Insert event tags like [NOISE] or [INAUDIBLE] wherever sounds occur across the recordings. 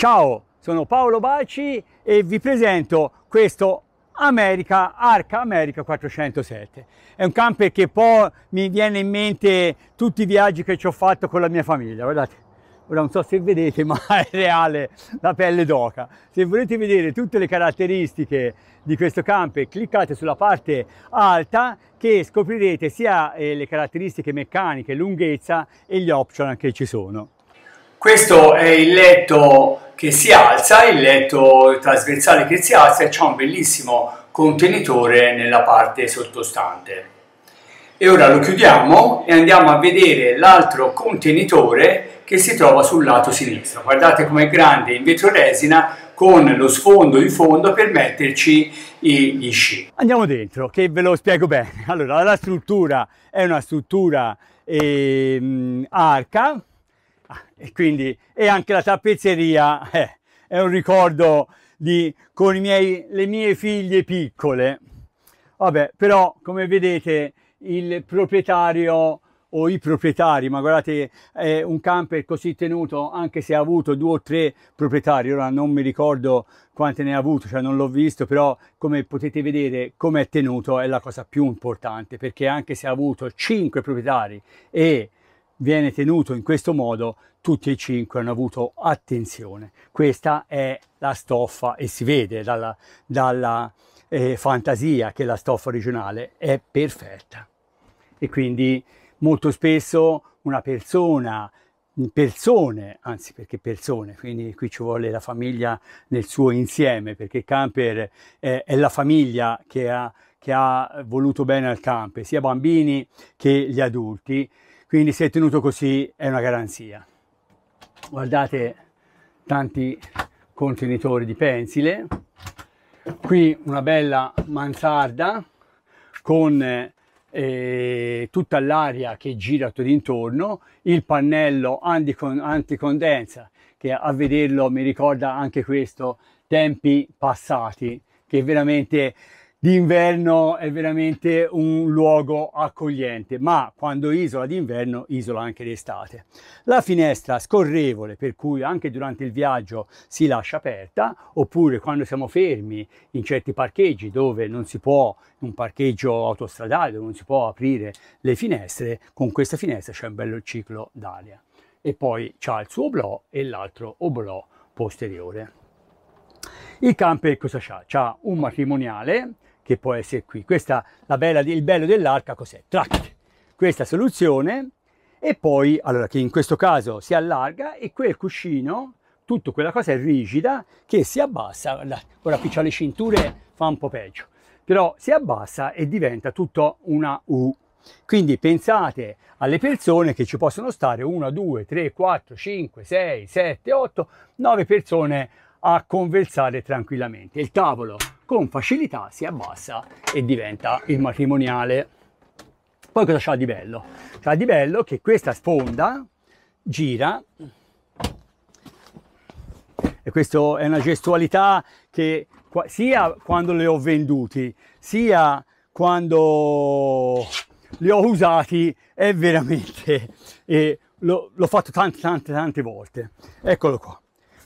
Ciao, sono Paolo Baci e vi presento questo America, Arca America 407. È un camper che poi mi viene in mente tutti i viaggi che ci ho fatto con la mia famiglia, guardate. Ora non so se vedete, [LAUGHS] ma è reale la pelle d'oca. Se volete vedere tutte le caratteristiche di questo camper, cliccate sulla parte alta che scoprirete sia eh, le caratteristiche meccaniche, lunghezza e gli option che ci sono. Questo è il letto che si alza, il letto trasversale che si alza e c'è un bellissimo contenitore nella parte sottostante. E ora lo chiudiamo e andiamo a vedere l'altro contenitore che si trova sul lato sinistro. Guardate com'è grande in vetro resina con lo sfondo in fondo per metterci gli sci. Andiamo dentro che ve lo spiego bene. Allora la struttura è una struttura ehm, arca Ah, e quindi e anche la tappezzeria eh, è un ricordo di con miei, le mie figlie piccole vabbè però come vedete il proprietario o i proprietari ma guardate eh, un camper così tenuto anche se ha avuto due o tre proprietari ora non mi ricordo quante ne ha avuto cioè non l'ho visto però come potete vedere come è tenuto è la cosa più importante perché anche se ha avuto cinque proprietari e viene tenuto in questo modo tutti e cinque hanno avuto attenzione. Questa è la stoffa e si vede dalla, dalla eh, fantasia che la stoffa regionale è perfetta. E quindi molto spesso una persona, persone, anzi perché persone, quindi qui ci vuole la famiglia nel suo insieme, perché camper eh, è la famiglia che ha, che ha voluto bene al camper, sia bambini che gli adulti, quindi se è tenuto così è una garanzia guardate tanti contenitori di pensile qui una bella mansarda con eh, tutta l'aria che gira tutto intorno il pannello anticondensa che a vederlo mi ricorda anche questo tempi passati che veramente d'inverno è veramente un luogo accogliente, ma quando isola d'inverno, isola anche d'estate. La finestra scorrevole, per cui anche durante il viaggio si lascia aperta, oppure quando siamo fermi in certi parcheggi dove non si può, un parcheggio autostradale dove non si può aprire le finestre, con questa finestra c'è un bello ciclo d'aria. E poi c'ha il suo oblò e l'altro oblò posteriore. Il camper cosa c'ha? C'ha un matrimoniale, che può essere qui. Questa la bella, il bello dell'arca cos'è? Track. Questa soluzione e poi, allora, che in questo caso si allarga e quel cuscino, tutta quella cosa è rigida, che si abbassa, ora qui c'è le cinture, fa un po' peggio, però si abbassa e diventa tutta una U. Quindi pensate alle persone che ci possono stare 1, 2, 3, 4, 5, 6, 7, 8, 9 persone a conversare tranquillamente. Il tavolo con facilità si abbassa e diventa il matrimoniale. Poi cosa c'ha di bello? C'ha di bello che questa sponda gira e questa è una gestualità che sia quando le ho venduti sia quando li ho usati è veramente l'ho fatto tante tante tante volte eccolo qua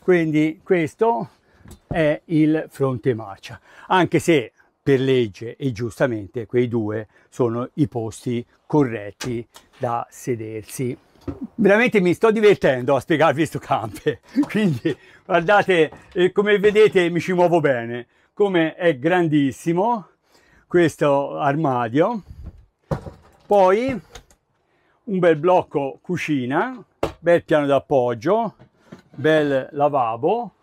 quindi questo è il fronte marcia, anche se per legge e giustamente quei due sono i posti corretti da sedersi. Veramente mi sto divertendo a spiegarvi questo camper, [LAUGHS] quindi guardate, eh, come vedete mi ci muovo bene, come è grandissimo questo armadio, poi un bel blocco cucina, bel piano d'appoggio, bel lavabo,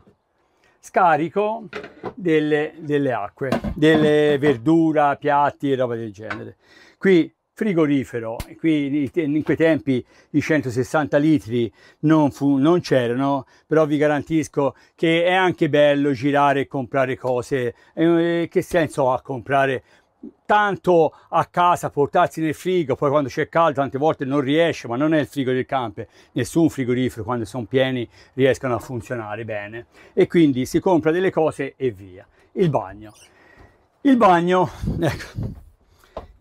scarico delle, delle acque, delle verdura, piatti e roba del genere. Qui frigorifero, qui in quei tempi i 160 litri non, non c'erano, però vi garantisco che è anche bello girare e comprare cose, eh, che senso ha comprare tanto a casa portarsi nel frigo, poi quando c'è caldo tante volte non riesce, ma non è il frigo del camper, nessun frigorifero quando sono pieni riescono a funzionare bene e quindi si compra delle cose e via. Il bagno. Il bagno, ecco,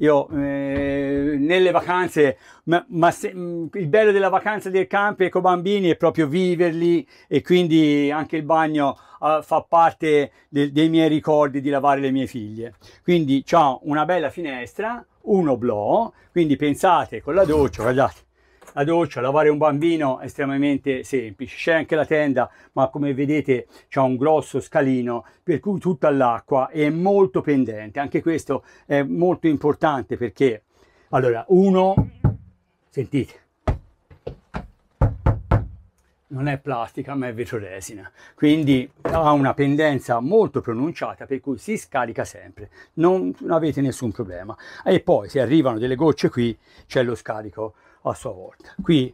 io eh, nelle vacanze, ma, ma se, mh, mm, il bello della vacanza del campi con i bambini è proprio viverli e quindi anche il bagno uh, fa parte de, dei miei ricordi di lavare le mie figlie. Quindi ho una bella finestra, uno oblò, quindi pensate con la doccia, guardate, la doccia, lavare un bambino è estremamente semplice. C'è anche la tenda, ma come vedete c'è un grosso scalino per cui tutta l'acqua è molto pendente. Anche questo è molto importante perché, allora, uno, sentite, non è plastica ma è vetroresina, quindi ha una pendenza molto pronunciata per cui si scarica sempre, non avete nessun problema. E poi se arrivano delle gocce qui c'è lo scarico a sua volta. Qui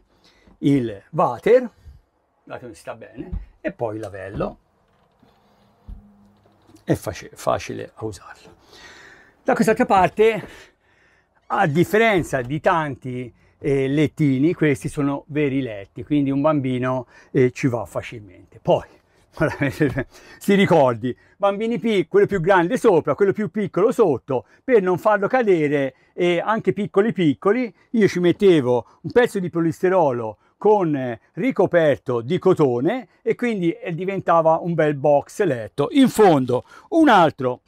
il water, guardate come si sta bene, e poi il lavello, è facile, facile a usarlo. Da quest'altra parte, a differenza di tanti eh, lettini, questi sono veri letti, quindi un bambino eh, ci va facilmente. Poi, [LAUGHS] si ricordi, bambini piccoli, più grande sopra, quello più piccolo sotto, per non farlo cadere e anche piccoli piccoli, io ci mettevo un pezzo di polisterolo con eh, ricoperto di cotone e quindi eh, diventava un bel box letto. In fondo un altro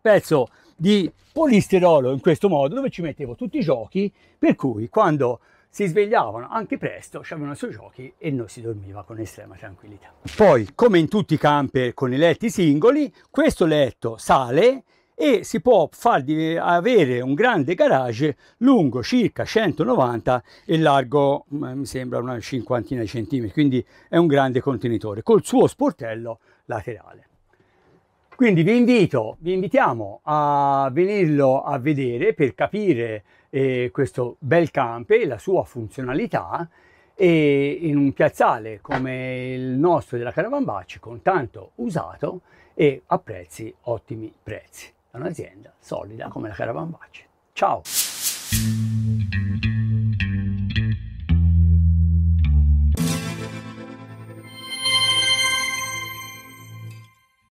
pezzo di polisterolo in questo modo dove ci mettevo tutti i giochi, per cui quando si svegliavano anche presto, avevano i suoi giochi e non si dormiva con estrema tranquillità. Poi, come in tutti i camper con i letti singoli, questo letto sale e si può far di avere un grande garage lungo circa 190 e largo mm, mi sembra una cinquantina di centimetri, quindi è un grande contenitore col suo sportello laterale. Quindi vi invito, vi invitiamo a venirlo a vedere per capire eh, questo bel campe, la sua funzionalità e in un piazzale come il nostro della Caravanbacci con tanto usato e a prezzi ottimi prezzi da un'azienda solida come la Caravanbacci. Ciao!